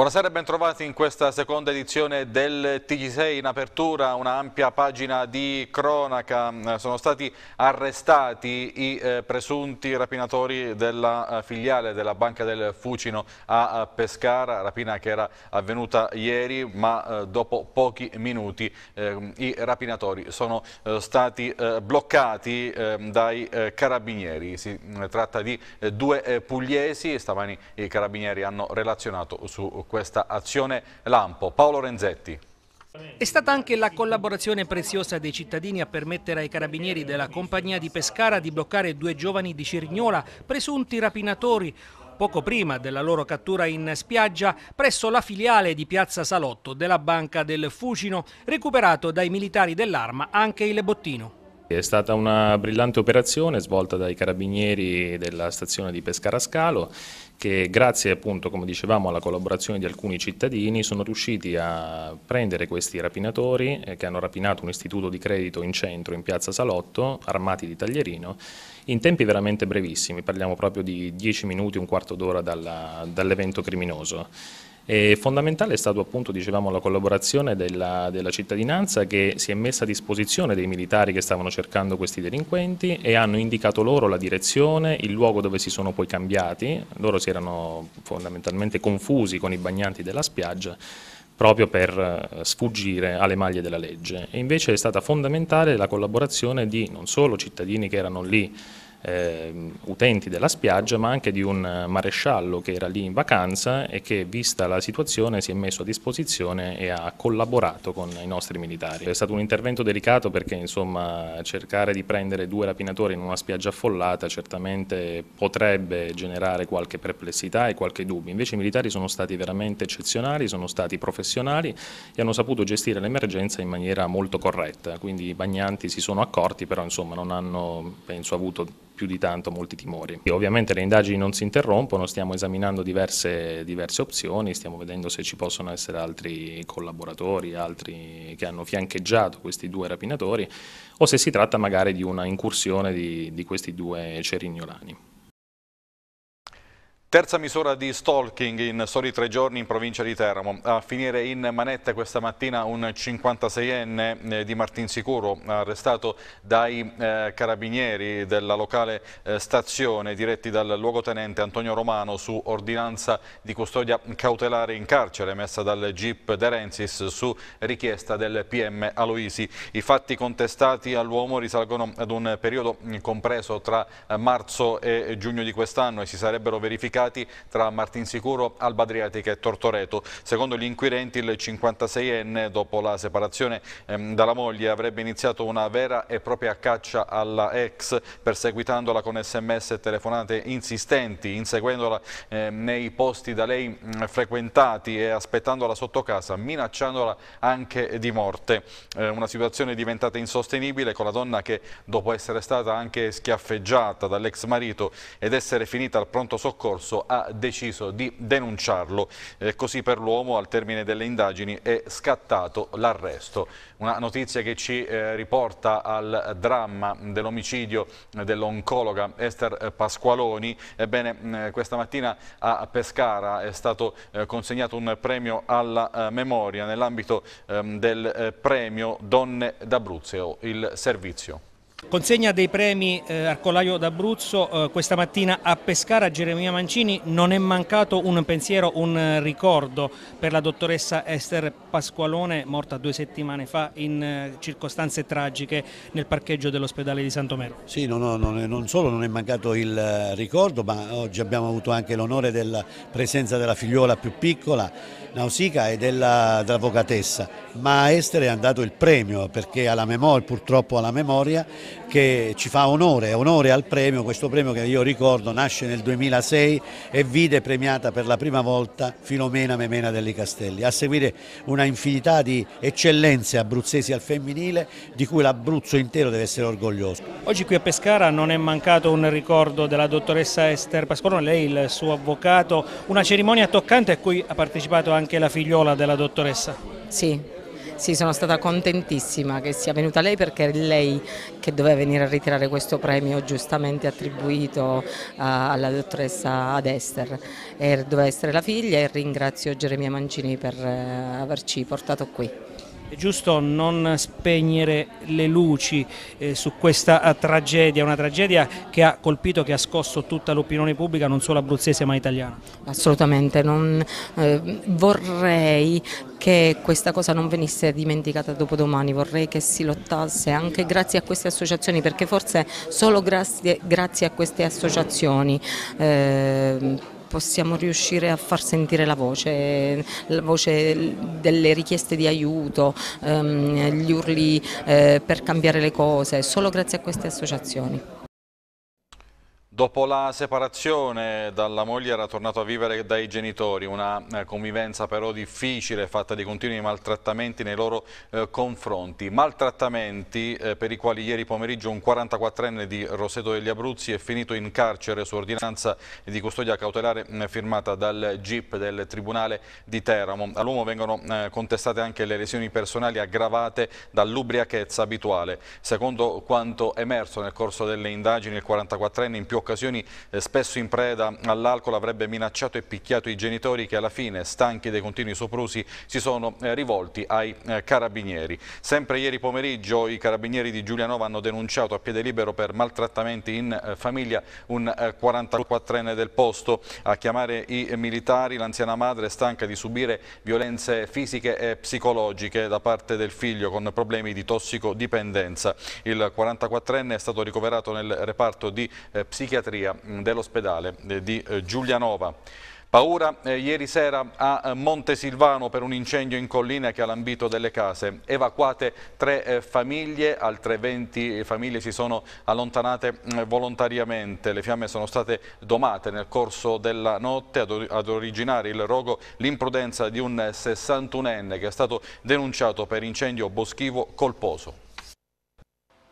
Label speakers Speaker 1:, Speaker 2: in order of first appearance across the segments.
Speaker 1: Buonasera e bentrovati in questa seconda edizione del TG6 in apertura, una ampia pagina di cronaca, sono stati arrestati i eh, presunti rapinatori della eh, filiale della Banca del Fucino a eh, Pescara, rapina che era avvenuta ieri ma dopo pochi minuti ehm, i rapinatori sono stati bloccati ehm, dai carabinieri, si mm, tratta di due pugliesi, stamani i carabinieri hanno relazionato su questo questa azione lampo. Paolo Renzetti.
Speaker 2: È stata anche la collaborazione preziosa dei cittadini a permettere ai carabinieri della compagnia di Pescara di bloccare due giovani di Cirignola, presunti rapinatori, poco prima della loro cattura in spiaggia presso la filiale di Piazza Salotto della Banca del Fucino, recuperato dai militari dell'arma anche il bottino.
Speaker 3: È stata una brillante operazione svolta dai carabinieri della stazione di Pescara Scalo che grazie appunto, come dicevamo, alla collaborazione di alcuni cittadini sono riusciti a prendere questi rapinatori eh, che hanno rapinato un istituto di credito in centro, in piazza Salotto, armati di taglierino, in tempi veramente brevissimi, parliamo proprio di 10 minuti, un quarto d'ora dall'evento dall criminoso. E fondamentale è stato appunto, dicevamo, la collaborazione della, della cittadinanza che si è messa a disposizione dei militari che stavano cercando questi delinquenti e hanno indicato loro la direzione, il luogo dove si sono poi cambiati, loro si erano fondamentalmente confusi con i bagnanti della spiaggia proprio per eh, sfuggire alle maglie della legge. E invece è stata fondamentale la collaborazione di non solo cittadini che erano lì eh, utenti della spiaggia ma anche di un maresciallo che era lì in vacanza e che vista la situazione si è messo a disposizione e ha collaborato con i nostri militari. È stato un intervento delicato perché insomma, cercare di prendere due rapinatori in una spiaggia affollata certamente potrebbe generare qualche perplessità e qualche dubbio, invece i militari sono stati veramente eccezionali, sono stati professionali e hanno saputo gestire l'emergenza in maniera molto corretta, quindi i bagnanti si sono accorti però insomma, non hanno penso avuto più di tanto molti timori. E ovviamente le indagini non si interrompono, stiamo esaminando diverse, diverse opzioni, stiamo vedendo se ci possono essere altri collaboratori, altri che hanno fiancheggiato questi due rapinatori o se si tratta magari di una incursione di, di questi due cerignolani.
Speaker 1: Terza misura di stalking in soli tre giorni in provincia di Teramo. A finire in manette questa mattina un 56enne eh, di Martinsicuro arrestato dai eh, carabinieri della locale eh, stazione diretti dal luogotenente Antonio Romano su ordinanza di custodia cautelare in carcere emessa dal GIP De Renzis su richiesta del PM Aloisi. I fatti contestati all'uomo risalgono ad un periodo compreso tra marzo e giugno di quest'anno e si sarebbero verificati scoccati tra Martinsicuro, Alba Adriatica e Tortoreto. Secondo gli inquirenti il 56enne dopo la separazione ehm, dalla moglie avrebbe iniziato una vera e propria caccia alla ex perseguitandola con sms e telefonate insistenti, inseguendola eh, nei posti da lei mh, frequentati e aspettandola sotto casa, minacciandola anche di morte. Eh, una situazione diventata insostenibile con la donna che dopo essere stata anche schiaffeggiata dall'ex marito ed essere finita al pronto soccorso scorso ha deciso di denunciarlo. Eh, così per l'uomo al termine delle indagini è scattato l'arresto. Una notizia che ci eh, riporta al dramma dell'omicidio dell'oncologa Esther Pasqualoni. Ebbene, mm, questa mattina a Pescara è stato eh, consegnato un premio alla eh, memoria nell'ambito ehm, del eh, premio Donne d'Abruzzo, il servizio.
Speaker 2: Consegna dei premi eh, Arcolaio d'Abruzzo eh, questa mattina a Pescara, Geremia Mancini, non è mancato un pensiero, un ricordo per la dottoressa Esther Pasqualone morta due settimane fa in eh, circostanze tragiche nel parcheggio dell'ospedale di Santomero.
Speaker 4: Sì, no, no, non, è, non, solo non è mancato il eh, ricordo ma oggi abbiamo avuto anche l'onore della presenza della figliuola più piccola Nausica e dell'avvocatessa, dell ma a Estere è andato il premio perché alla memoria, purtroppo alla memoria che ci fa onore, onore al premio, questo premio che io ricordo nasce nel 2006 e vide premiata per la prima volta Filomena Memena Delli Castelli, a seguire una infinità di eccellenze abruzzesi al femminile di cui l'Abruzzo intero deve essere orgoglioso.
Speaker 2: Oggi qui a Pescara non è mancato un ricordo della dottoressa Esther Pasquarone, lei il suo avvocato, una cerimonia toccante a cui ha partecipato anche
Speaker 5: la figliola della dottoressa. Sì, sì, sono stata contentissima che sia venuta lei perché è lei che doveva venire a ritirare questo premio giustamente attribuito eh, alla dottoressa Adester. E doveva essere la figlia e ringrazio Geremia Mancini per eh, averci portato qui.
Speaker 2: È giusto non spegnere le luci eh, su questa eh, tragedia, una tragedia che ha colpito, che ha scosso tutta l'opinione pubblica, non solo abruzzese ma italiana?
Speaker 5: Assolutamente, non, eh, vorrei che questa cosa non venisse dimenticata dopodomani, vorrei che si lottasse anche grazie a queste associazioni, perché forse solo grazie, grazie a queste associazioni eh, possiamo riuscire a far sentire la voce, la voce delle richieste di aiuto, ehm, gli urli eh, per cambiare le cose, solo grazie a queste associazioni.
Speaker 1: Dopo la separazione dalla moglie era tornato a vivere dai genitori, una eh, convivenza però difficile fatta di continui maltrattamenti nei loro eh, confronti. Maltrattamenti eh, per i quali ieri pomeriggio un 44enne di Roseto degli Abruzzi è finito in carcere su ordinanza di custodia cautelare eh, firmata dal GIP del Tribunale di Teramo. All'uomo vengono eh, contestate anche le lesioni personali aggravate dall'ubriachezza abituale. Secondo quanto emerso nel corso delle indagini il 44enne in più occasioni occasioni eh, spesso in preda all'alcol avrebbe minacciato e picchiato i genitori che alla fine, stanchi dei continui soprusi, si sono eh, rivolti ai eh, carabinieri. Sempre ieri pomeriggio i carabinieri di Giulianova hanno denunciato a piede libero per maltrattamenti in famiglia un 44enne del posto. A chiamare i militari l'anziana madre stanca di subire violenze fisiche e psicologiche da parte del figlio con problemi di tossicodipendenza. Il 44enne è stato ricoverato nel reparto di psichiatria psichiatria mm, dell'ospedale eh, di eh, Giulianova. Paura eh, ieri sera a eh, Montesilvano per un incendio in collina che ha lambito delle case. Evacuate tre eh, famiglie, altre 20 famiglie si sono allontanate eh, volontariamente. Le fiamme sono state domate nel corso della notte ad, ad originare il rogo l'imprudenza di un 61enne che è stato denunciato per incendio boschivo colposo.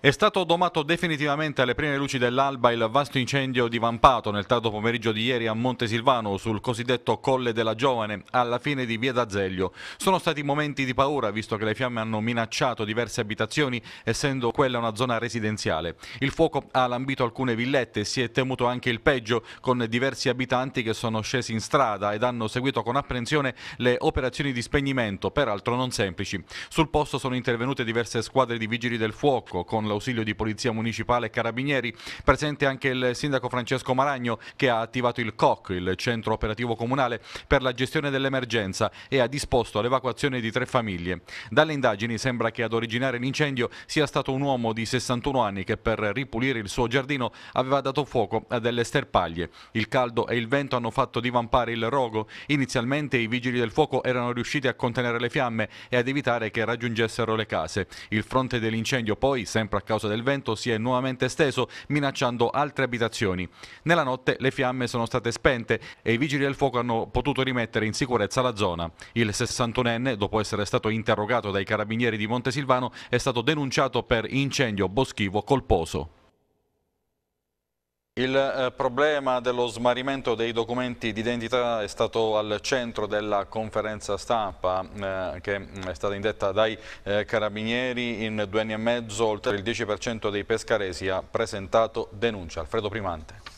Speaker 1: È stato domato definitivamente alle prime luci dell'alba il vasto incendio divampato nel tardo pomeriggio di ieri a Monte Silvano sul cosiddetto Colle della Giovane, alla fine di Via d'Azeglio. Sono stati momenti di paura visto che le fiamme hanno minacciato diverse abitazioni, essendo quella una zona residenziale. Il fuoco ha lambito alcune villette e si è temuto anche il peggio, con diversi abitanti che sono scesi in strada ed hanno seguito con apprensione le operazioni di spegnimento, peraltro non semplici. Sul posto sono intervenute diverse squadre di vigili del fuoco, con l'ausilio di Polizia Municipale e Carabinieri. Presente anche il sindaco Francesco Maragno che ha attivato il COC, il centro operativo comunale, per la gestione dell'emergenza e ha disposto l'evacuazione di tre famiglie. Dalle indagini sembra che ad originare l'incendio sia stato un uomo di 61 anni che per ripulire il suo giardino aveva dato fuoco a delle sterpaglie. Il caldo e il vento hanno fatto divampare il rogo. Inizialmente i vigili del fuoco erano riusciti a contenere le fiamme e ad evitare che raggiungessero le case. Il fronte dell'incendio poi, sempre a causa del vento si è nuovamente esteso, minacciando altre abitazioni. Nella notte le fiamme sono state spente e i vigili del fuoco hanno potuto rimettere in sicurezza la zona. Il 61enne, dopo essere stato interrogato dai carabinieri di Montesilvano, è stato denunciato per incendio boschivo colposo. Il eh, problema dello smarrimento dei documenti d'identità è stato al centro della conferenza stampa eh, che mm, è stata indetta dai eh, carabinieri in due anni e mezzo, oltre il 10% dei pescaresi ha presentato denuncia. Alfredo Primante.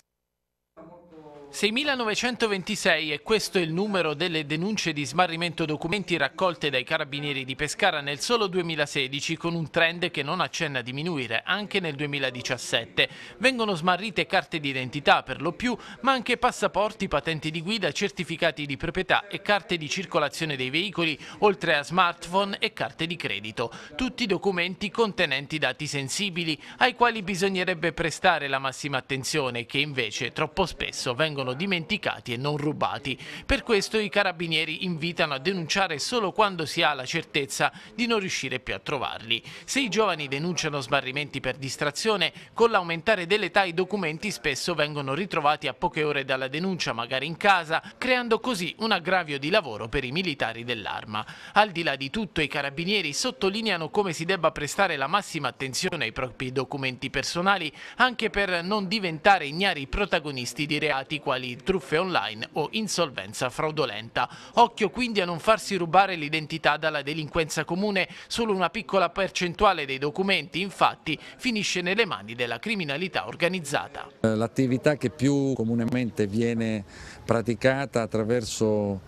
Speaker 6: 6.926 e questo è il numero delle denunce di smarrimento documenti raccolte dai carabinieri di Pescara nel solo 2016 con un trend che non accenna a diminuire anche nel 2017. Vengono smarrite carte d'identità per lo più ma anche passaporti, patenti di guida, certificati di proprietà e carte di circolazione dei veicoli oltre a smartphone e carte di credito. Tutti documenti contenenti dati sensibili ai quali bisognerebbe prestare la massima attenzione che invece troppo spesso vengono vengono dimenticati e non rubati. Per questo i carabinieri invitano a denunciare solo quando si ha la certezza di non riuscire più a trovarli. Se i giovani denunciano sbarrimenti per distrazione, con l'aumentare dell'età i documenti spesso vengono ritrovati a poche ore dalla denuncia, magari in casa, creando così un aggravio di lavoro per i militari dell'arma. Al di là di tutto, i carabinieri sottolineano come si debba prestare la massima attenzione ai propri documenti personali, anche per non diventare ignari protagonisti di reati quali quali truffe online o insolvenza fraudolenta. Occhio quindi a non farsi rubare l'identità dalla delinquenza comune, solo una piccola percentuale dei documenti infatti finisce nelle mani della criminalità organizzata.
Speaker 1: Eh, l'attività che più comunemente viene praticata attraverso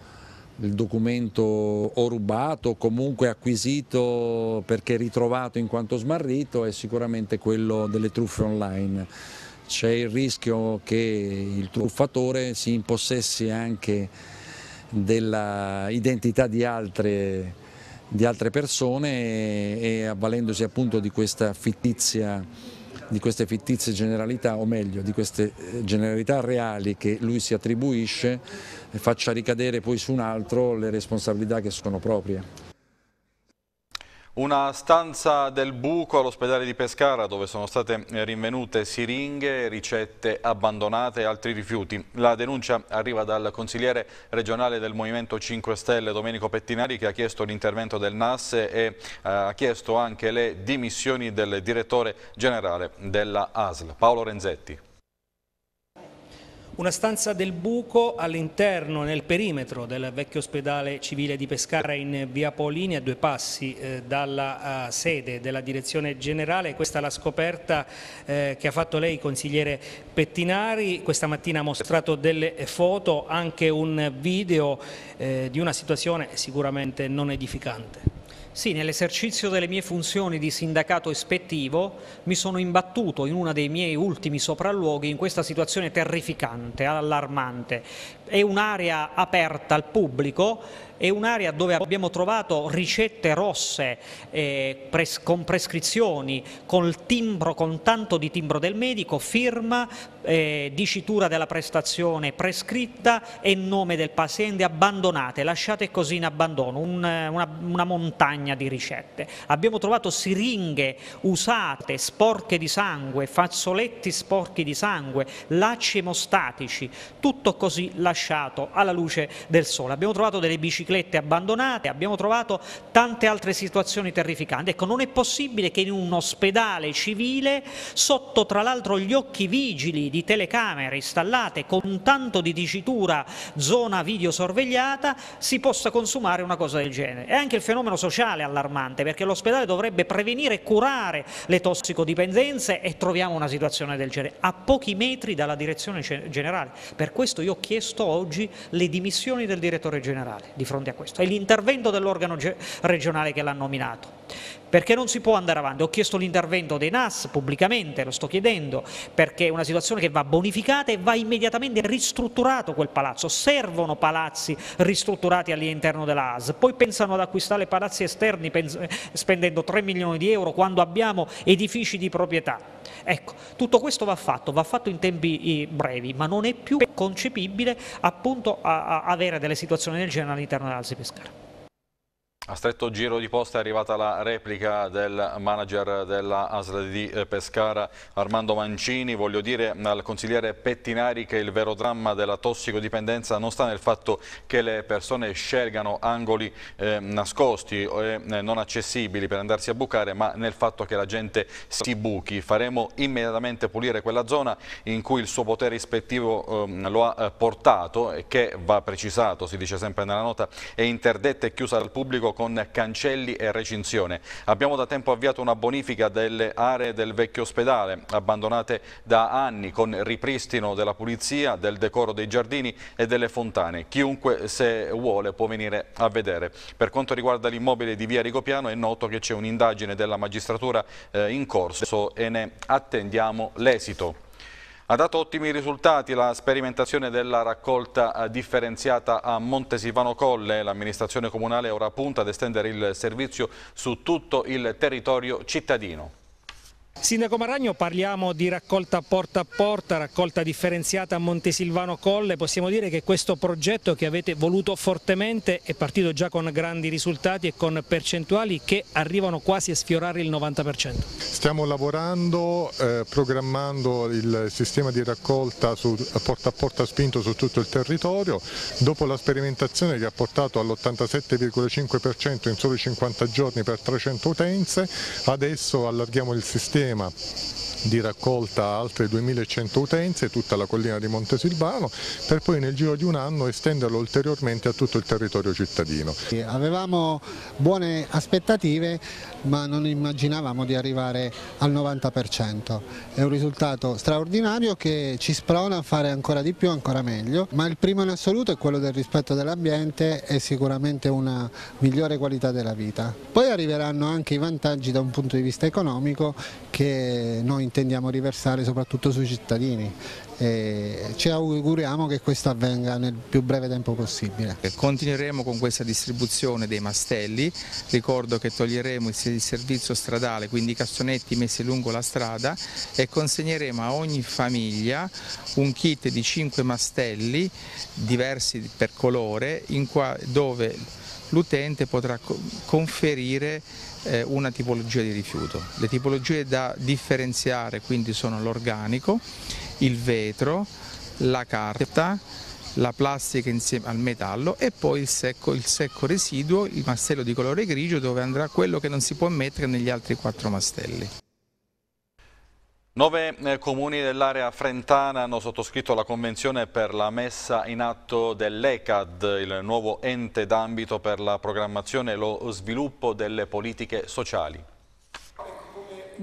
Speaker 1: il documento o rubato o comunque acquisito perché ritrovato in quanto smarrito è sicuramente quello delle truffe online c'è il rischio che il truffatore si impossessi anche dell'identità di, di altre, persone e, avvalendosi appunto di,
Speaker 7: fittizia, di queste fittizie generalità, o meglio di queste eh, generalità
Speaker 1: reali che lui si attribuisce, faccia ricadere poi su un altro le responsabilità che sono proprie. Una stanza del buco all'ospedale di Pescara dove sono state rinvenute siringhe, ricette abbandonate e altri rifiuti. La denuncia arriva dal consigliere regionale del Movimento 5 Stelle Domenico Pettinari che ha chiesto l'intervento del NAS e eh, ha chiesto anche le dimissioni del direttore generale della ASL, Paolo Renzetti.
Speaker 2: Una stanza del buco all'interno, nel perimetro del vecchio ospedale civile di Pescara in via Polini, a due passi eh, dalla uh, sede della direzione generale. Questa è la scoperta eh, che ha fatto lei, consigliere Pettinari. Questa mattina ha mostrato delle foto, anche un video eh, di una situazione
Speaker 8: sicuramente non edificante. Sì, nell'esercizio delle mie funzioni di sindacato ispettivo mi sono imbattuto in uno dei miei ultimi sopralluoghi in questa situazione terrificante, allarmante, è un'area aperta al pubblico, è un'area dove abbiamo trovato ricette rosse eh, pres con prescrizioni, col timbro, con tanto di timbro del medico, firma, eh, dicitura della prestazione prescritta e nome del paziente abbandonate, lasciate così in abbandono, un, una, una montagna di ricette. Abbiamo trovato siringhe usate, sporche di sangue, fazzoletti sporchi di sangue, lacci emostatici, tutto così lasciato lasciato alla luce del sole. Abbiamo trovato delle biciclette abbandonate, abbiamo trovato tante altre situazioni terrificanti. Ecco, non è possibile che in un ospedale civile, sotto tra l'altro gli occhi vigili di telecamere installate con un tanto di dicitura zona video sorvegliata, si possa consumare una cosa del genere. È anche il fenomeno sociale allarmante, perché l'ospedale dovrebbe prevenire e curare le tossicodipendenze e troviamo una situazione del genere a pochi metri dalla direzione generale. Per questo io ho chiesto oggi le dimissioni del direttore generale di fronte a questo, è l'intervento dell'organo regionale che l'ha nominato perché non si può andare avanti. Ho chiesto l'intervento dei NAS pubblicamente, lo sto chiedendo, perché è una situazione che va bonificata e va immediatamente ristrutturato quel palazzo. Servono palazzi ristrutturati all'interno della AS, poi pensano ad acquistare palazzi esterni spendendo 3 milioni di euro quando abbiamo edifici di proprietà. Ecco, tutto questo va fatto, va fatto in tempi brevi, ma non è più concepibile appunto avere delle situazioni del genere all'interno dell'Alsi Pescara.
Speaker 1: A stretto giro di posta è arrivata la replica del manager della ASL di eh, Pescara Armando Mancini. Voglio dire al consigliere Pettinari che il vero dramma della tossicodipendenza non sta nel fatto che le persone scelgano angoli eh, nascosti o eh, non accessibili per andarsi a bucare, ma nel fatto che la gente si buchi. Faremo immediatamente pulire quella zona in cui il suo potere ispettivo eh, lo ha eh, portato e che, va precisato, si dice sempre nella nota, è interdetta e chiusa al pubblico con cancelli e recinzione. Abbiamo da tempo avviato una bonifica delle aree del vecchio ospedale, abbandonate da anni, con ripristino della pulizia, del decoro dei giardini e delle fontane. Chiunque se vuole può venire a vedere. Per quanto riguarda l'immobile di via Rigopiano è noto che c'è un'indagine della magistratura eh, in corso e ne attendiamo l'esito. Ha dato ottimi risultati la sperimentazione della raccolta eh, differenziata a Montesivano Colle. L'amministrazione comunale ora punta ad estendere il servizio su tutto il territorio cittadino.
Speaker 2: Sindaco Marragno parliamo di raccolta porta a porta, raccolta differenziata a Montesilvano Colle, possiamo dire che questo progetto che avete voluto fortemente è partito già con grandi risultati e con percentuali che arrivano quasi a sfiorare il 90%.
Speaker 4: Stiamo lavorando, eh, programmando il sistema di raccolta su, porta a porta spinto su tutto il territorio, dopo la sperimentazione che ha portato all'87,5% in soli 50 giorni per 300 utenze, adesso allarghiamo il sistema sistema di raccolta altre 2100 utenze, tutta la collina di Montesilvano, per poi nel giro di un anno estenderlo ulteriormente a tutto il territorio cittadino. Avevamo buone aspettative ma non immaginavamo di arrivare al 90%. È un risultato straordinario che ci sprona a fare ancora di più, ancora meglio, ma il primo in assoluto è quello del rispetto dell'ambiente e sicuramente una migliore qualità della vita. Poi arriveranno anche i vantaggi da un punto di vista economico che noi intendiamo riversare soprattutto sui cittadini e ci auguriamo che questo avvenga nel più breve tempo possibile.
Speaker 7: Continueremo con questa distribuzione dei mastelli, ricordo che toglieremo il servizio stradale, quindi i cassonetti messi lungo la strada e consegneremo a ogni famiglia un kit di 5 mastelli diversi per colore dove l'utente potrà conferire eh, una tipologia di rifiuto. Le tipologie da differenziare quindi sono l'organico il vetro, la carta, la plastica insieme al metallo e poi il secco, il secco, residuo, il mastello di colore grigio dove andrà quello che non si può mettere negli altri quattro mastelli.
Speaker 1: Nove eh, comuni dell'area frentana hanno sottoscritto la convenzione per la messa in atto dell'ECAD, il nuovo ente d'ambito per la programmazione e lo sviluppo delle politiche sociali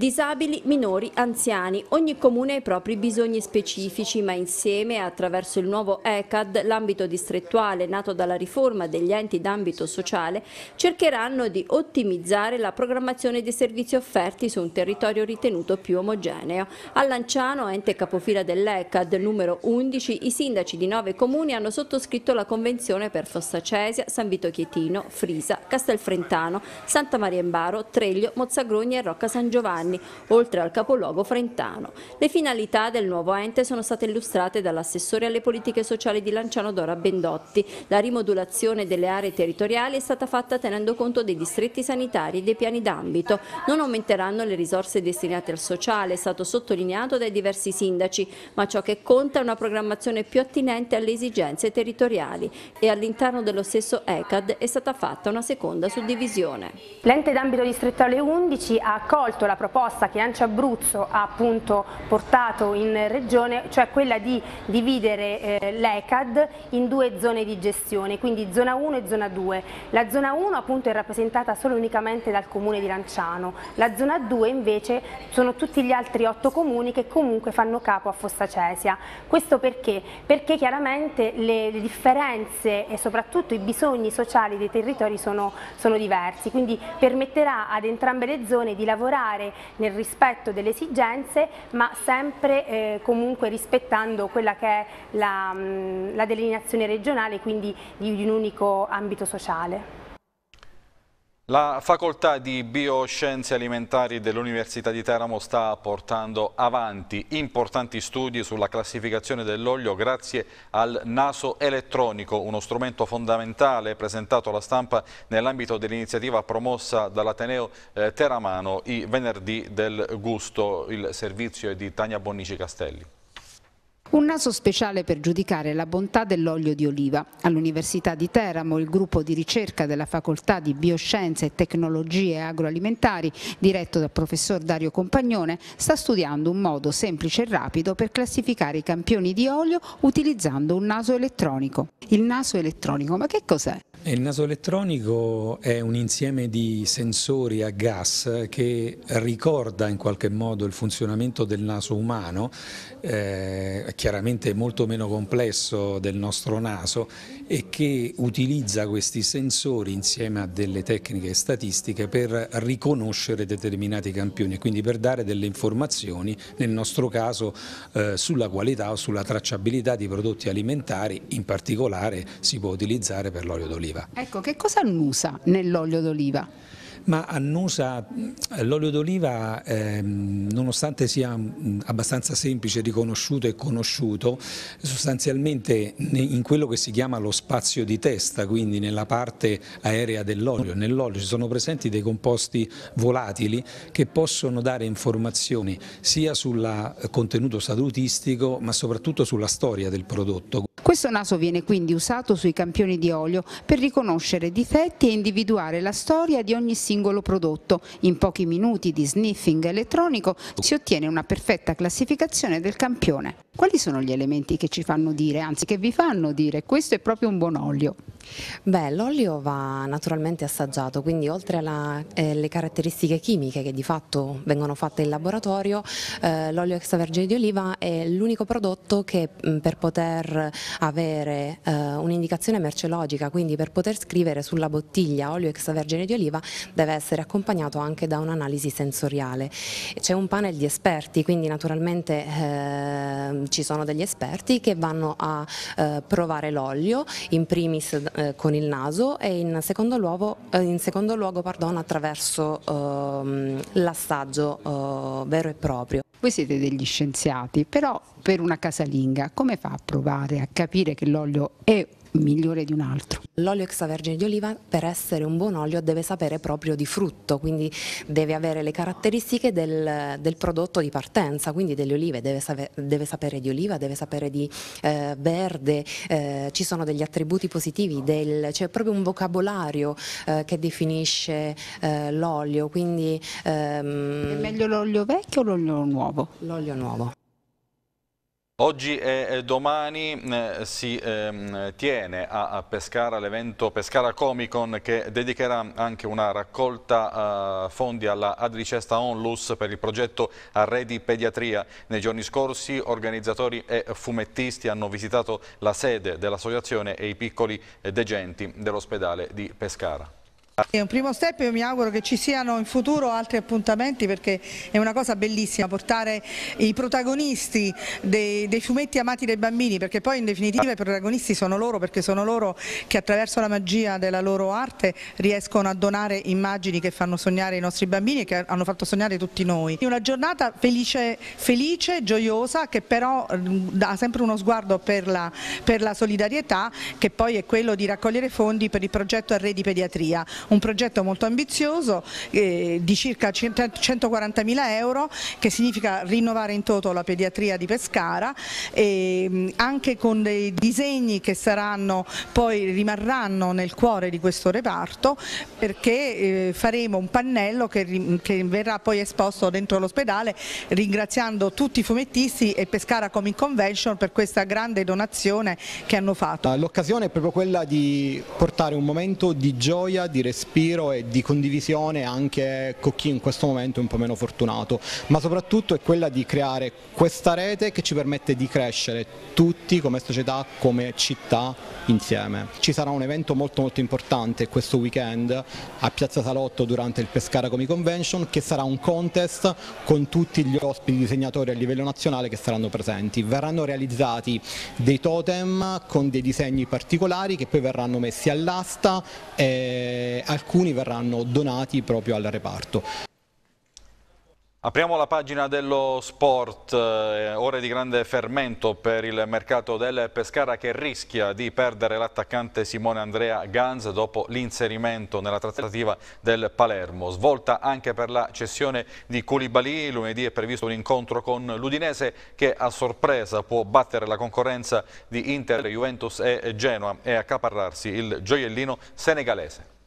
Speaker 9: disabili, minori, anziani. Ogni comune ha i propri bisogni specifici, ma insieme, attraverso il nuovo ECAD, l'ambito distrettuale nato dalla riforma degli enti d'ambito sociale, cercheranno di ottimizzare la programmazione dei servizi offerti su un territorio ritenuto più omogeneo. A Lanciano, ente capofila dell'ECAD numero 11, i sindaci di nove comuni hanno sottoscritto la convenzione per Fossa Cesia, San Vito Chietino, Frisa, Castelfrentano, Santa Maria Imbaro, Treglio, Mozzagrogna e Rocca San Giovanni anni, oltre al capoluogo frentano. Le finalità del nuovo ente sono state illustrate dall'assessore alle politiche sociali di Lanciano Dora Bendotti. La rimodulazione delle aree territoriali è stata fatta tenendo conto dei distretti sanitari e dei piani d'ambito. Non aumenteranno le risorse destinate al sociale, è stato sottolineato dai diversi sindaci, ma ciò che conta è una programmazione più attinente alle esigenze territoriali e all'interno dello stesso ECAD è stata fatta una
Speaker 5: seconda suddivisione. L'ente d'ambito distrettuale 11 ha accolto la proposta proposta che Ancia Abruzzo ha appunto portato in regione, cioè quella di dividere eh, l'ECAD in due zone di gestione, quindi zona 1 e zona 2. La zona 1 appunto è rappresentata solo e unicamente dal comune di Lanciano, la zona 2 invece sono tutti gli altri otto comuni che comunque fanno capo a Fossa Cesia. Questo perché? Perché chiaramente le, le differenze e soprattutto i bisogni sociali dei territori sono, sono diversi, quindi permetterà ad entrambe le zone di lavorare nel rispetto delle esigenze ma sempre eh, comunque rispettando quella che è la, mm, la delineazione regionale quindi di un unico ambito sociale.
Speaker 1: La facoltà di bioscienze alimentari dell'Università di Teramo sta portando avanti importanti studi sulla classificazione dell'olio grazie al naso elettronico, uno strumento fondamentale presentato alla stampa nell'ambito dell'iniziativa promossa dall'Ateneo eh, Teramano i venerdì del gusto. Il servizio è di Tania Bonnici Castelli.
Speaker 10: Un naso speciale per giudicare la bontà dell'olio di oliva. All'Università di Teramo il gruppo di ricerca della Facoltà di Bioscienze e Tecnologie Agroalimentari, diretto dal professor Dario Compagnone, sta studiando un modo semplice e rapido per classificare i campioni di olio utilizzando un naso elettronico. Il naso elettronico, ma che cos'è?
Speaker 11: Il naso elettronico è un insieme di sensori a gas che ricorda in qualche modo il funzionamento del naso umano, eh, chiaramente molto meno complesso del nostro naso e che utilizza questi sensori insieme a delle tecniche statistiche per riconoscere determinati campioni e quindi per dare delle informazioni, nel nostro caso eh, sulla qualità o sulla tracciabilità di prodotti alimentari, in particolare si può utilizzare per l'olio d'oliva.
Speaker 10: Ecco, che cosa annusa nell'olio d'oliva?
Speaker 11: Ma annusa, eh, l'olio d'oliva, ehm, nonostante sia abbastanza semplice, riconosciuto e conosciuto, sostanzialmente in quello che si chiama lo spazio di testa, quindi nella parte aerea dell'olio, nell'olio ci sono presenti dei composti volatili che possono dare informazioni sia sul contenuto salutistico ma soprattutto sulla storia del prodotto.
Speaker 10: Questo naso viene quindi usato sui campioni di olio per riconoscere difetti e individuare la storia di ogni singolo singolo prodotto. In pochi minuti di sniffing elettronico si ottiene una perfetta classificazione del campione quali sono gli elementi che ci fanno dire, anzi che vi fanno dire questo è proprio un buon olio?
Speaker 5: Beh, l'olio va naturalmente assaggiato, quindi oltre alle eh, caratteristiche chimiche che di fatto vengono fatte in laboratorio, eh, l'olio extravergine di oliva è l'unico prodotto che mh, mm, per poter avere eh, un'indicazione merceologica, quindi per poter scrivere sulla bottiglia olio extravergine di oliva deve essere accompagnato anche da un'analisi sensoriale. C'è un panel di esperti, quindi naturalmente eh, ci sono degli esperti che vanno a eh, provare l'olio in primis eh, con il naso e in secondo luogo, eh, in secondo luogo pardon, attraverso ehm, l'assaggio eh,
Speaker 10: vero e proprio. Voi siete degli scienziati, però per una casalinga come fa a provare,
Speaker 5: a capire che l'olio è migliore di un altro. L'olio extravergine di oliva per essere un buon olio deve sapere proprio di frutto, quindi deve avere le caratteristiche del, del prodotto di partenza, quindi delle olive, deve, sape, deve sapere di oliva, deve sapere di eh, verde, eh, ci sono degli attributi positivi, c'è cioè proprio un vocabolario eh, che definisce eh, l'olio. Quindi, ehm... È meglio l'olio vecchio o l'olio nuovo? L'olio nuovo.
Speaker 1: Oggi e domani eh, si ehm, tiene a Pescara l'evento Pescara Comic Con che dedicherà anche una raccolta eh, fondi alla Adricesta Onlus per il progetto Arredi Pediatria. Nei giorni scorsi organizzatori e fumettisti hanno visitato la sede dell'associazione e i piccoli degenti dell'ospedale di Pescara.
Speaker 12: È un primo step io mi auguro che ci siano in futuro altri appuntamenti perché è una cosa bellissima portare i protagonisti dei, dei fumetti amati dai bambini perché poi in definitiva i protagonisti sono loro perché sono loro che attraverso la magia della loro arte riescono a donare immagini che fanno sognare i nostri bambini e che hanno fatto sognare tutti noi. È Una giornata felice, felice gioiosa che però mm, dà sempre uno sguardo per la, per la solidarietà che poi è quello di raccogliere fondi per il progetto Arredi Pediatria un progetto molto ambizioso eh, di circa 140 mila euro che significa rinnovare in toto la pediatria di Pescara eh, anche con dei disegni che saranno poi rimarranno nel cuore di questo reparto perché eh, faremo un pannello che, che verrà poi esposto dentro l'ospedale ringraziando tutti i fumettisti e Pescara Comic Convention per questa grande donazione che hanno fatto. Ah, l'occasione è proprio quella di portare un momento di gioia, di respiro
Speaker 2: respiro e di condivisione anche con chi in questo momento è un po' meno fortunato, ma soprattutto è quella di creare questa rete che ci permette di crescere tutti come società, come città insieme. Ci sarà un evento molto molto importante questo weekend a Piazza Salotto durante il Pescara Comic Convention che sarà un contest con tutti gli ospiti disegnatori a livello nazionale che saranno presenti. Verranno realizzati dei totem con dei disegni particolari che poi verranno messi all'asta e eh, alcuni verranno donati proprio al reparto.
Speaker 1: Apriamo la pagina dello sport, eh, ore di grande fermento per il mercato del Pescara che rischia di perdere l'attaccante Simone Andrea Ganz dopo l'inserimento nella trattativa del Palermo. Svolta anche per la cessione di Koulibaly, lunedì è previsto un incontro con l'Udinese che a sorpresa può battere la concorrenza di Inter, Juventus e Genoa e accaparrarsi il gioiellino senegalese.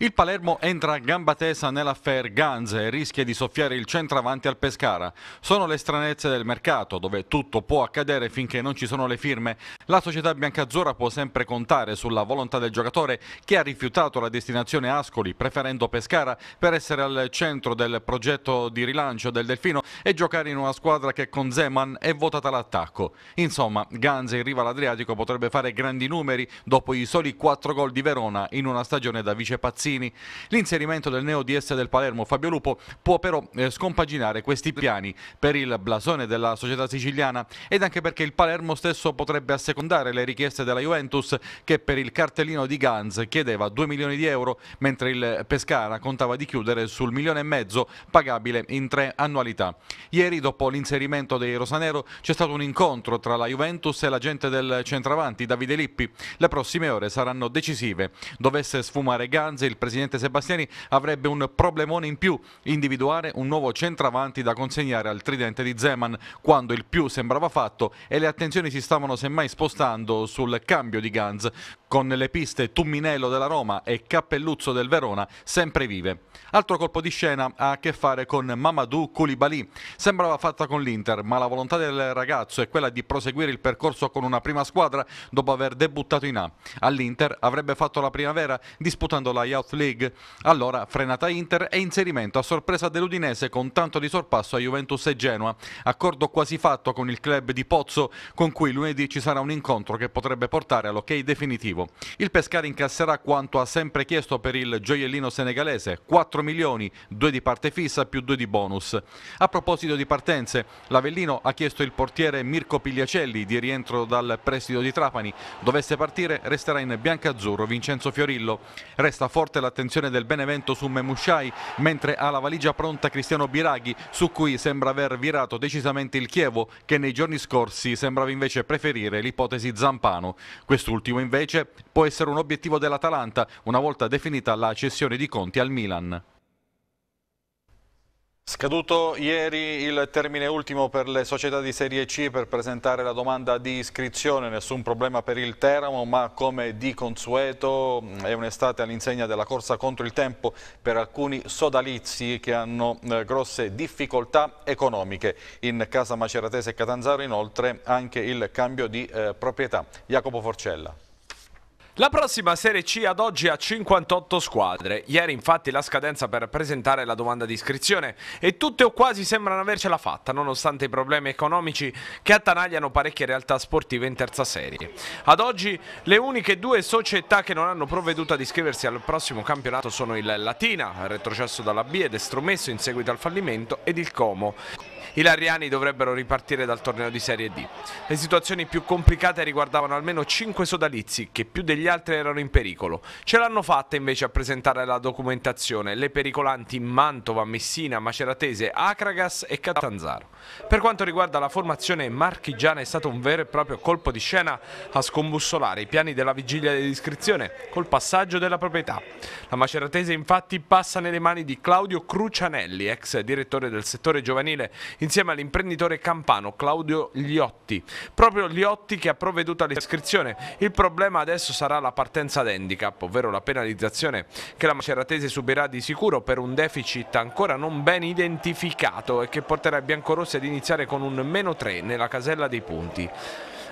Speaker 1: Il Palermo entra a gamba tesa nell'affair Ganze e rischia di soffiare il centravanti al Pescara. Sono le stranezze del mercato, dove tutto può accadere finché non ci sono le firme. La società biancazzurra può sempre contare sulla volontà del giocatore che ha rifiutato la destinazione Ascoli, preferendo Pescara per essere al centro del progetto di rilancio del Delfino e giocare in una squadra che con Zeman è votata all'attacco. Insomma, Ganze in riva all'Adriatico potrebbe fare grandi numeri dopo i soli 4 gol di Verona in una stagione da vice pazzia Mazzini. L'inserimento del neo DS del Palermo Fabio Lupo può però eh, scompaginare questi piani per il blasone della società siciliana ed anche perché il Palermo stesso potrebbe assecondare le richieste della Juventus che per il cartellino di Ganz chiedeva 2 milioni di euro mentre il Pescara contava di chiudere sul milione e mezzo pagabile in tre annualità. Ieri dopo l'inserimento dei Rosanero c'è stato un incontro tra la Juventus e l'agente del centravanti Davide Lippi. Le prossime ore saranno decisive. Dovesse sfumare Ganz il presidente Sebastiani avrebbe un problemone in più, individuare un nuovo centravanti da consegnare al tridente di Zeman quando il più sembrava fatto e le attenzioni si stavano semmai spostando sul cambio di Ganz con le piste Tumminello della Roma e Cappelluzzo del Verona sempre vive. Altro colpo di scena ha a che fare con Mamadou Koulibaly. Sembrava fatta con l'Inter, ma la volontà del ragazzo è quella di proseguire il percorso con una prima squadra dopo aver debuttato in A. All'Inter avrebbe fatto la primavera disputando la Yacht Youth League. Allora frenata Inter e inserimento a sorpresa dell'Udinese con tanto di sorpasso a Juventus e Genoa. Accordo quasi fatto con il club di Pozzo con cui lunedì ci sarà un incontro che potrebbe portare all'ok definitivo. Il Pescara incasserà quanto ha sempre chiesto per il gioiellino senegalese, 4 milioni, 2 di parte fissa più 2 di bonus. A proposito di partenze, l'Avellino ha chiesto il portiere Mirko Pigliacelli di rientro dal prestito di Trapani. Dovesse partire resterà in bianca-azzurro Vincenzo Fiorillo. Resta forte forte l'attenzione del Benevento su Memushai, mentre ha la valigia pronta Cristiano Biraghi, su cui sembra aver virato decisamente il Chievo, che nei giorni scorsi sembrava invece preferire l'ipotesi Zampano. Quest'ultimo invece può essere un obiettivo dell'Atalanta, una volta definita la cessione di Conti al Milan. Scaduto ieri il termine ultimo per le società di Serie C per presentare la domanda di iscrizione, nessun problema per il Teramo ma come di consueto è un'estate all'insegna della corsa contro il tempo per alcuni sodalizi che hanno eh, grosse difficoltà economiche. In casa Maceratese e Catanzaro inoltre anche il cambio di eh, proprietà. Jacopo Forcella.
Speaker 7: La prossima Serie C ad oggi ha 58 squadre. Ieri infatti la scadenza per presentare la domanda di iscrizione e tutte o quasi sembrano avercela fatta, nonostante i problemi economici che attanagliano parecchie realtà sportive in terza serie. Ad oggi le uniche due società che non hanno provveduto ad iscriversi al prossimo campionato sono il Latina, retrocesso dalla B ed estromesso in seguito al fallimento, ed il Como i Lariani dovrebbero ripartire dal torneo di Serie D. Le situazioni più complicate riguardavano almeno 5 sodalizi che più degli altri erano in pericolo. Ce l'hanno fatta invece a presentare la documentazione le pericolanti Mantova, Messina, Maceratese, Acragas e Catanzaro. Per quanto riguarda la formazione marchigiana è stato un vero e proprio colpo di scena a scombussolare i piani della vigilia dell'iscrizione col passaggio della proprietà. La Maceratese infatti passa nelle mani di Claudio Crucianelli, ex direttore del settore giovanile in insieme all'imprenditore campano Claudio Gliotti. Proprio Gliotti che ha provveduto all'iscrizione. Il problema adesso sarà la partenza d'handicap, ovvero la penalizzazione che la maceratese subirà di sicuro per un deficit ancora non ben identificato e che porterà i biancorossi ad iniziare con un meno 3 nella casella dei punti.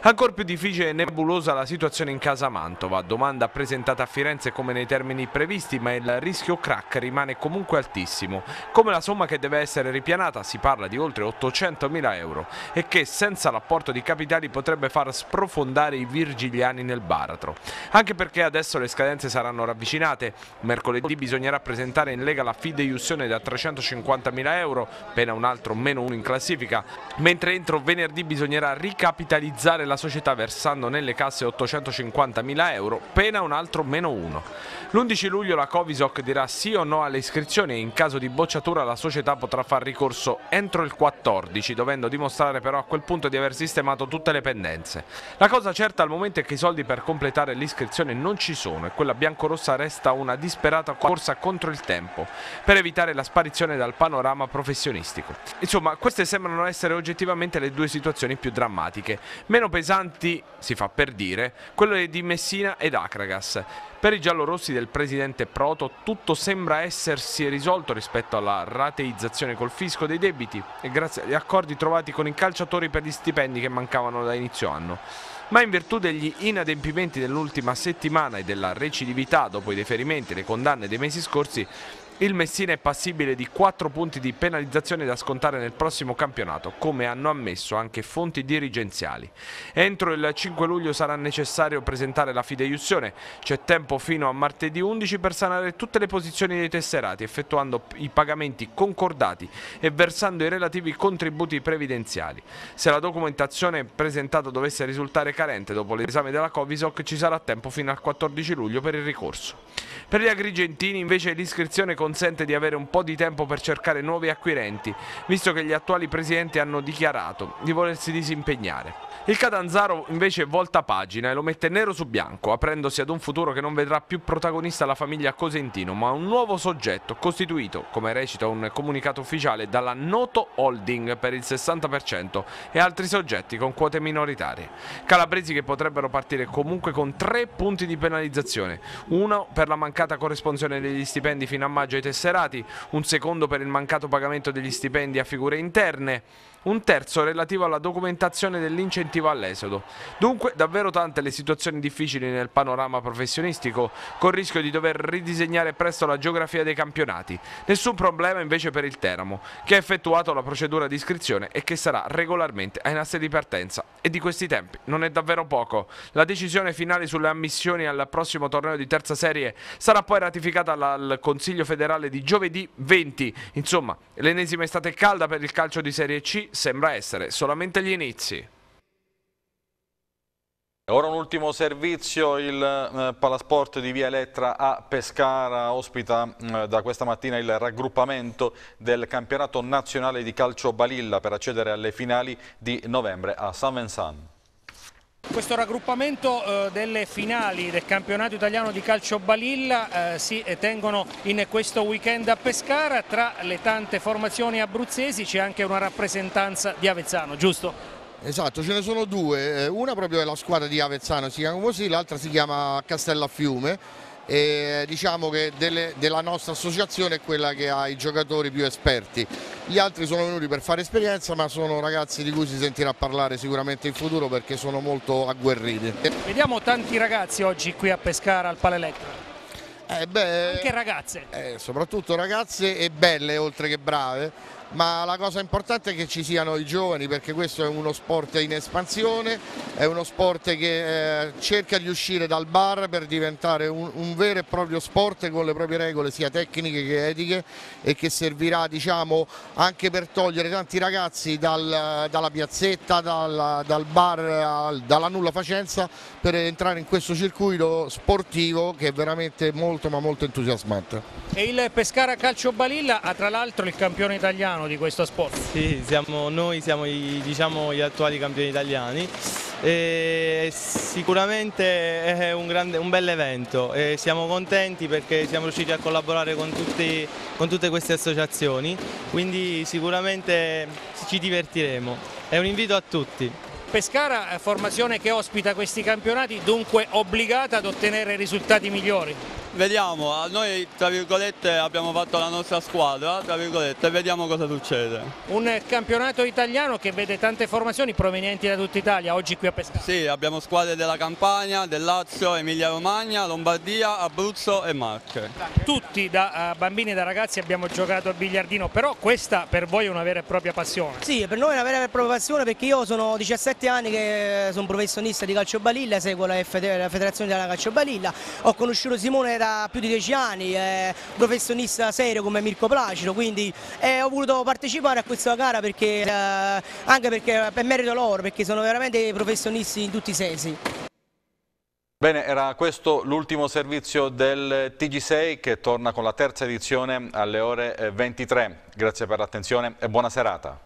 Speaker 7: Ancora più difficile e nebulosa la situazione in casa Mantova, domanda presentata a Firenze come nei termini previsti ma il rischio crack rimane comunque altissimo, come la somma che deve essere ripianata si parla di oltre 800.000 euro e che senza l'apporto di capitali potrebbe far sprofondare i virgiliani nel baratro, anche perché adesso le scadenze saranno ravvicinate, mercoledì bisognerà presentare in Lega la fideiussione da 350.000 euro, pena un altro meno uno in classifica, mentre entro venerdì bisognerà ricapitalizzare la alla società versando nelle casse 850.000 euro, pena un altro meno uno. L'11 luglio la Covisoc dirà sì o no alle iscrizioni e in caso di bocciatura la società potrà far ricorso entro il 14, dovendo dimostrare però a quel punto di aver sistemato tutte le pendenze. La cosa certa al momento è che i soldi per completare l'iscrizione non ci sono e quella biancorossa resta una disperata corsa contro il tempo per evitare la sparizione dal panorama professionistico. Insomma, queste sembrano essere oggettivamente le due situazioni più drammatiche. Meno pesanti, si fa per dire, quelle di Messina ed Acragas. Per i giallorossi del presidente Proto tutto sembra essersi risolto rispetto alla rateizzazione col fisco dei debiti e grazie agli accordi trovati con i calciatori per gli stipendi che mancavano da inizio anno. Ma in virtù degli inadempimenti dell'ultima settimana e della recidività dopo i deferimenti e le condanne dei mesi scorsi, il Messina è passibile di 4 punti di penalizzazione da scontare nel prossimo campionato, come hanno ammesso anche fonti dirigenziali. Entro il 5 luglio sarà necessario presentare la fideiussione. C'è tempo fino a martedì 11 per sanare tutte le posizioni dei tesserati, effettuando i pagamenti concordati e versando i relativi contributi previdenziali. Se la documentazione presentata dovesse risultare carente dopo l'esame della Covisoc, ci sarà tempo fino al 14 luglio per il ricorso. Per gli agrigentini invece l'iscrizione con consente di avere un po' di tempo per cercare nuovi acquirenti, visto che gli attuali presidenti hanno dichiarato di volersi disimpegnare. Il Catanzaro invece volta pagina e lo mette nero su bianco, aprendosi ad un futuro che non vedrà più protagonista la famiglia Cosentino, ma un nuovo soggetto costituito, come recita un comunicato ufficiale, dalla Noto Holding per il 60% e altri soggetti con quote minoritarie. Calabresi che potrebbero partire comunque con tre punti di penalizzazione, uno per la mancata corrispondenza degli stipendi fino a maggio ai tesserati, un secondo per il mancato pagamento degli stipendi a figure interne un terzo relativo alla documentazione dell'incentivo all'esodo. Dunque davvero tante le situazioni difficili nel panorama professionistico, col rischio di dover ridisegnare presto la geografia dei campionati. Nessun problema invece per il Teramo, che ha effettuato la procedura di iscrizione e che sarà regolarmente ai nastri di partenza. E di questi tempi non è davvero poco. La decisione finale sulle ammissioni al prossimo torneo di terza serie sarà poi ratificata dal Consiglio federale di giovedì 20. Insomma, l'ennesima estate calda per il calcio di
Speaker 1: Serie C sembra essere solamente agli inizi. Ora un ultimo servizio, il eh, Palasport di Via Elettra a Pescara ospita eh, da questa mattina il raggruppamento del campionato nazionale di calcio Balilla per accedere alle finali di novembre a San Vincent.
Speaker 7: Questo
Speaker 2: raggruppamento eh, delle finali del campionato italiano di calcio Balilla eh, si tengono in questo weekend a Pescara, tra le tante formazioni abruzzesi c'è anche una
Speaker 4: rappresentanza di Avezzano, giusto? Esatto, ce ne sono due, eh, una proprio è la squadra di Avezzano, si chiama così, l'altra si chiama Castellafiume e diciamo che delle, della nostra associazione è quella che ha i giocatori più esperti. Gli altri sono venuti per fare esperienza ma sono ragazzi di cui si sentirà parlare sicuramente in futuro perché sono molto agguerriti. Vediamo tanti ragazzi oggi qui a Pescara al Paleletto. Eh beh, Anche ragazze. Eh, soprattutto ragazze e belle oltre che brave, ma la cosa importante è che ci siano i giovani perché questo è uno sport in espansione, è uno sport che eh, cerca di uscire dal bar per diventare un, un, vero e proprio sport con le proprie regole sia tecniche che etiche e che servirà diciamo, anche per togliere tanti ragazzi dal, dalla piazzetta, dal, dal bar, al, dalla nulla facenza per entrare in questo circuito sportivo che è veramente molto molto ma molto entusiasmante.
Speaker 2: E il Pescara Calcio Balilla ha tra l'altro il campione
Speaker 3: italiano di questo sport. Sì, siamo, noi siamo i, diciamo, gli attuali campioni italiani. E sicuramente è un, grande, un bel evento e siamo contenti perché siamo riusciti a collaborare con, tutti, con tutte queste associazioni, quindi sicuramente ci divertiremo. È un invito a tutti.
Speaker 2: Pescara, formazione che ospita questi campionati, dunque obbligata ad ottenere risultati migliori
Speaker 10: vediamo, noi tra virgolette abbiamo fatto la nostra squadra, tra virgolette, vediamo cosa succede.
Speaker 2: Un campionato italiano che vede tante formazioni provenienti da tutta Italia, oggi qui a Pescara.
Speaker 10: Sì, abbiamo squadre della Campania, del Lazio, Emilia Romagna, Lombardia, Abruzzo e Marche.
Speaker 2: Tutti da eh, bambini e da ragazzi abbiamo giocato a biliardino, però questa per voi è una vera e propria passione.
Speaker 12: Sì, per noi è una vera e propria passione perché io sono 17 anni che eh, sono professionista di calcio balilla, seguo la, Feder la federazione della calcio balilla, ho conosciuto Simone da da più di dieci anni, è un professionista serio come Mirko Placido, quindi eh, ho voluto partecipare a questa gara perché, eh, anche perché, per merito loro, perché sono veramente professionisti in tutti i sensi.
Speaker 1: Bene, era questo l'ultimo servizio del TG6 che torna con la terza edizione alle ore 23. Eh, Grazie per l'attenzione e buona serata.